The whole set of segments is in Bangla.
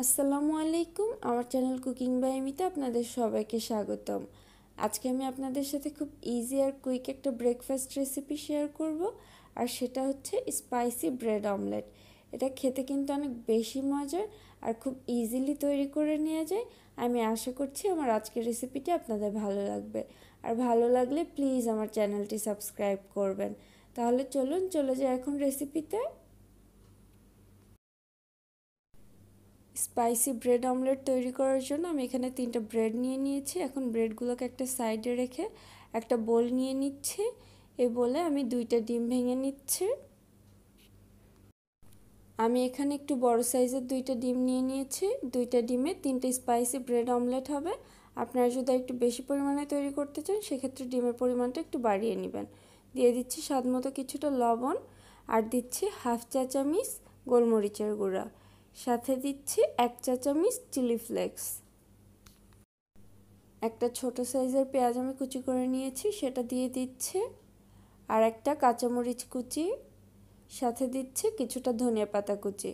আসসালামু আলাইকুম আমার চ্যানেল কুকিং বাই মিতে আপনাদের সবাইকে স্বাগতম আজকে আমি আপনাদের সাথে খুব ইজি আর কুইক একটা ব্রেকফাস্ট রেসিপি শেয়ার করব আর সেটা হচ্ছে স্পাইসি ব্রেড অমলেট এটা খেতে কিন্তু অনেক বেশি মজার আর খুব ইজিলি তৈরি করে নেওয়া যায় আমি আশা করছি আমার আজকের রেসিপিটি আপনাদের ভালো লাগবে আর ভালো লাগলে প্লিজ আমার চ্যানেলটি সাবস্ক্রাইব করবেন তাহলে চলুন চলে যাই এখন রেসিপিতে স্পাইসি ব্রেড অমলেট তৈরি করার জন্য আমি এখানে তিনটা ব্রেড নিয়ে নিয়েছি এখন ব্রেডগুলোকে একটা সাইডে রেখে একটা বোল নিয়ে নিচ্ছি এ বলে আমি দুইটা ডিম ভেঙে নিচ্ছি আমি এখানে একটু বড় সাইজের দুইটা ডিম নিয়ে নিয়েছি দুইটা ডিমে তিনটে স্পাইসি ব্রেড অমলেট হবে আপনারা যদি একটু বেশি পরিমাণে তৈরি করতে চান সেক্ষেত্রে ডিমের পরিমাণটা একটু বাড়িয়ে নেবেন দিয়ে দিচ্ছি স্বাদ মতো কিছুটা লবণ আর দিচ্ছি হাফ চা চামিচ গোলমরিচের গুঁড়া সাথে দিচ্ছি এক চা চামচ চিলি ফ্লেক্স একটা ছোট সাইজের পেঁয়াজ আমি কুচি করে নিয়েছি সেটা দিয়ে দিচ্ছে আর একটা কাঁচামরিচ কুচি সাথে দিচ্ছে কিছুটা ধনিয়া পাতা কুচি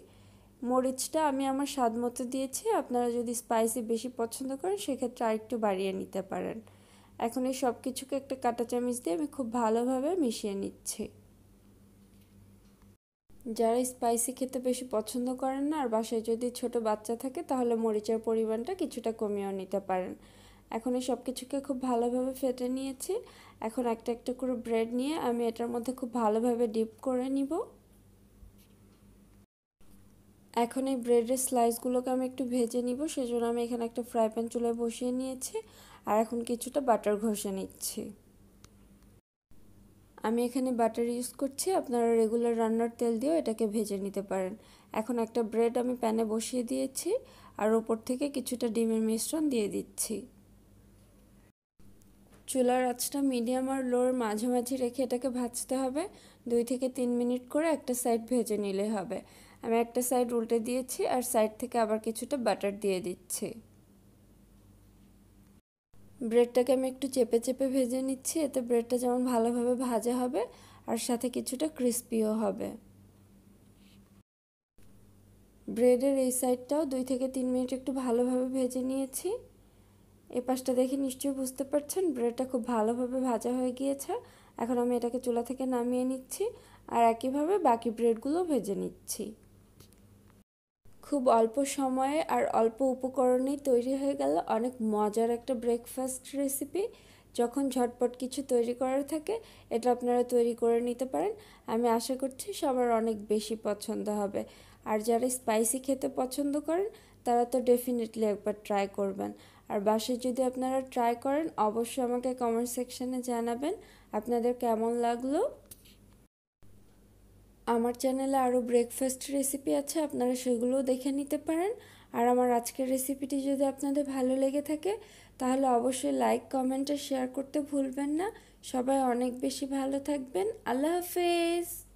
মরিচটা আমি আমার স্বাদ মতো দিয়েছি আপনারা যদি স্পাইসি বেশি পছন্দ করেন সেক্ষেত্রে আরেকটু বাড়িয়ে নিতে পারেন এখন এই সব কিছুকে একটা কাটা চামচ দিয়ে আমি খুব ভালোভাবে মিশিয়ে নিচ্ছি যারা স্পাইসি খেতে বেশি পছন্দ করেন না আর বাসায় যদি ছোট বাচ্চা থাকে তাহলে মরিচের পরিমাণটা কিছুটা কমিয়েও নিতে পারেন এখন এই সব কিছুকে খুব ভালোভাবে ফেটে নিয়েছি এখন একটা একটা করে ব্রেড নিয়ে আমি এটার মধ্যে খুব ভালোভাবে ডিপ করে নিব এখন এই ব্রেডের স্লাইসগুলোকে আমি একটু ভেজে নিব সেজন্য আমি এখানে একটা ফ্রাই প্যান চুলায় বসিয়ে নিয়েছি আর এখন কিছুটা বাটার ঘষে নিচ্ছি আমি এখানে বাটার ইউজ করছি আপনারা রেগুলার রান্নার তেল দিয়েও এটাকে ভেজে নিতে পারেন এখন একটা ব্রেড আমি প্যানে বসিয়ে দিয়েছি আর ওপর থেকে কিছুটা ডিমের মিশ্রণ দিয়ে দিচ্ছি চুলার আঁচটা মিডিয়াম আর লোর মাঝামাঝি রেখে এটাকে ভাজতে হবে দুই থেকে তিন মিনিট করে একটা সাইড ভেজে নিলে হবে আমি একটা সাইড উল্টে দিয়েছি আর সাইড থেকে আবার কিছুটা বাটার দিয়ে দিচ্ছি ব্রেডটাকে আমি একটু চেপে চেপে ভেজে নিচ্ছি এতে ব্রেডটা যেমন ভালোভাবে ভাজা হবে আর সাথে কিছুটা ক্রিস্পিও হবে ব্রেডের এই সাইডটাও দুই থেকে তিন মিনিট একটু ভালোভাবে ভেজে নিয়েছি এ পাশটা দেখে নিশ্চয়ই বুঝতে পারছেন ব্রেডটা খুব ভালোভাবে ভাজা হয়ে গিয়েছে এখন আমি এটাকে চুলা থেকে নামিয়ে নিচ্ছি আর একইভাবে বাকি ব্রেডগুলো ভেজে নিচ্ছি খুব অল্প সময়ে আর অল্প উপকরণেই তৈরি হয়ে গেল অনেক মজার একটা ব্রেকফাস্ট রেসিপি যখন ঝটপট কিছু তৈরি করার থাকে এটা আপনারা তৈরি করে নিতে পারেন আমি আশা করছি সবার অনেক বেশি পছন্দ হবে আর যারা স্পাইসি খেতে পছন্দ করেন তারা তো ডেফিনেটলি একবার ট্রাই করবেন আর বাসায় যদি আপনারা ট্রাই করেন অবশ্যই আমাকে কমেন্ট সেকশানে জানাবেন আপনাদের কেমন লাগলো আমার চ্যানেলে আরও ব্রেকফাস্ট রেসিপি আছে আপনারা সেগুলোও দেখে নিতে পারেন আর আমার আজকের রেসিপিটি যদি আপনাদের ভালো লেগে থাকে তাহলে অবশ্যই লাইক কমেন্ট আর শেয়ার করতে ভুলবেন না সবাই অনেক বেশি ভালো থাকবেন আল্লাহ হাফেজ